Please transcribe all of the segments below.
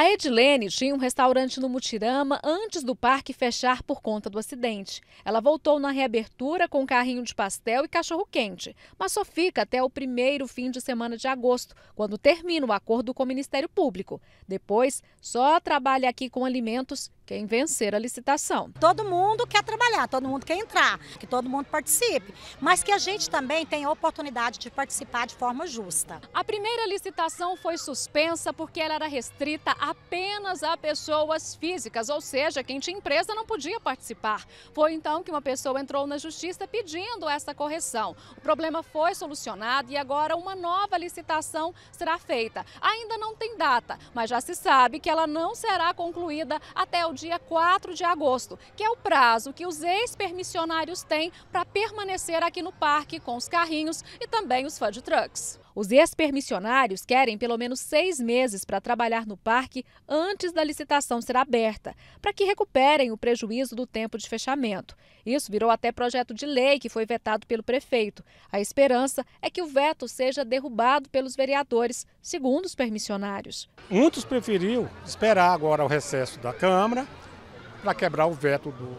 A Edilene tinha um restaurante no Mutirama antes do parque fechar por conta do acidente. Ela voltou na reabertura com carrinho de pastel e cachorro-quente, mas só fica até o primeiro fim de semana de agosto, quando termina o acordo com o Ministério Público. Depois, só trabalha aqui com alimentos quem vencer a licitação. Todo mundo quer trabalhar, todo mundo quer entrar, que todo mundo participe, mas que a gente também tenha a oportunidade de participar de forma justa. A primeira licitação foi suspensa porque ela era restrita apenas a pessoas físicas, ou seja, quem tinha empresa não podia participar. Foi então que uma pessoa entrou na justiça pedindo essa correção. O problema foi solucionado e agora uma nova licitação será feita. Ainda não tem data, mas já se sabe que ela não será concluída até o dia 4 de agosto, que é o prazo que os ex-permissionários têm para permanecer aqui no parque com os carrinhos e também os food trucks. Os ex-permissionários querem pelo menos seis meses para trabalhar no parque antes da licitação ser aberta, para que recuperem o prejuízo do tempo de fechamento. Isso virou até projeto de lei que foi vetado pelo prefeito. A esperança é que o veto seja derrubado pelos vereadores, segundo os permissionários. Muitos preferiu esperar agora o recesso da Câmara para quebrar o veto do,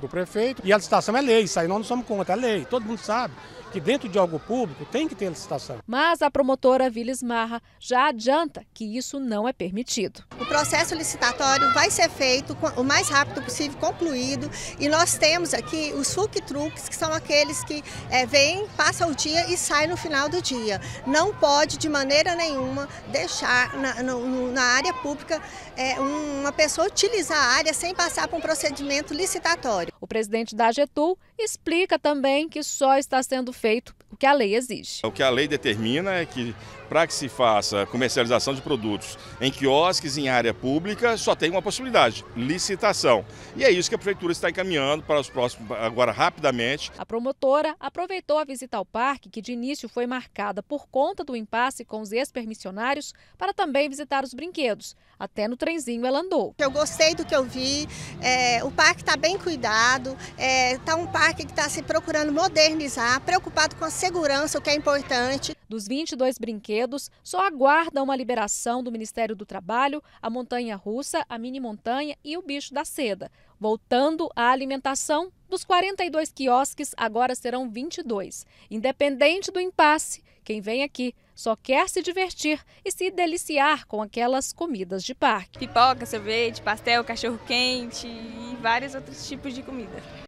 do prefeito. E a licitação é lei, isso aí nós não somos contra, é lei, todo mundo sabe que dentro de algo público tem que ter licitação. Mas a promotora Vila Esmarra já adianta que isso não é permitido. O processo licitatório vai ser feito o mais rápido possível, concluído, e nós temos aqui os food trucks, que são aqueles que é, vêm, passam o dia e saem no final do dia. Não pode, de maneira nenhuma, deixar na, no, na área pública é, uma pessoa utilizar a área sem passar por um procedimento licitatório. O presidente da Getul explica também que só está sendo feito o que a lei exige. O que a lei determina é que para que se faça comercialização de produtos em quiosques em área pública, só tem uma possibilidade, licitação. E é isso que a prefeitura está encaminhando para os próximos agora rapidamente. A promotora aproveitou a visita ao parque, que de início foi marcada por conta do impasse com os ex-permissionários, para também visitar os brinquedos. Até no trenzinho ela andou. Eu gostei do que eu vi. É, o parque está bem cuidado. Está é, tá um parque que está se procurando modernizar, preocupado preocupado com a segurança, o que é importante. Dos 22 brinquedos, só aguarda uma liberação do Ministério do Trabalho a montanha russa, a mini montanha e o bicho da seda. Voltando à alimentação, dos 42 quiosques, agora serão 22. Independente do impasse, quem vem aqui só quer se divertir e se deliciar com aquelas comidas de parque. Pipoca, sorvete, pastel, cachorro-quente e vários outros tipos de comida.